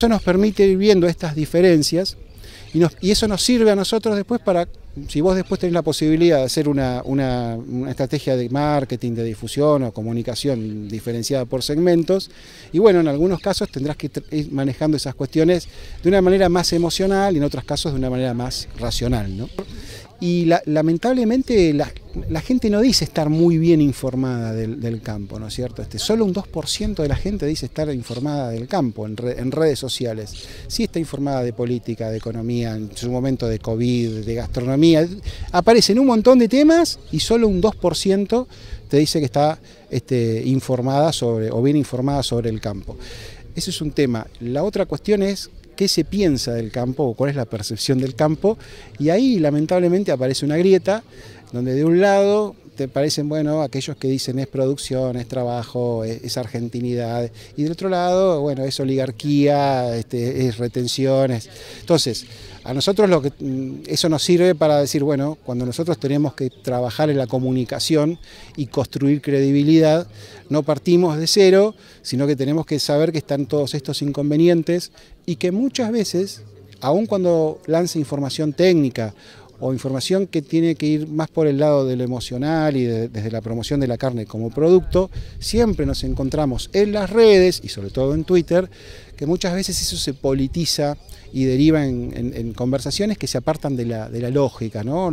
Eso nos permite ir viendo estas diferencias y, nos, y, eso nos sirve a nosotros después para, si vos después tenés la posibilidad de hacer una, estrategia de marketing, de difusión o comunicación diferenciada por segmentos, y bueno, en algunos casos tendrás que ir manejando esas cuestiones de una manera más emocional y en otros casos de una manera más racional. ¿no? y lamentablemente la, gente no dice estar muy bien informada del, campo, ¿no es cierto? Este, solo un 2% de la gente dice estar informada del campo en, redes sociales. Sí está informada de política, de economía, en su momento de COVID, de gastronomía. Aparecen un montón de temas y solo un 2% te dice que está este, informada sobre o bien informada sobre el campo. Ese es un tema. La otra cuestión es qué se piensa del campo o cuál es la percepción del campo. Y ahí lamentablemente aparece una grieta donde de un lado te parecen, bueno, aquellos que dicen es producción, es trabajo, e-, es, argentinidad. Y del otro lado, bueno, es oligarquía, este, es retenciones. Entonces, a nosotros lo que, mm, eso nos sirve para decir, bueno, cuando nosotros tenemos que trabajar en la comunicación y construir credibilidad, no partimos de cero, sino que tenemos que saber que están todos estos inconvenientes y que muchas veces, aun cuando lanza información técnica o información que tiene que ir más por el lado de lo emocional y desde la promoción de la carne como producto, siempre nos encontramos en las redes y sobre todo en Twitter, que muchas veces eso se politiza y deriva en, conversaciones que se apartan de la, de la lógica. ¿no?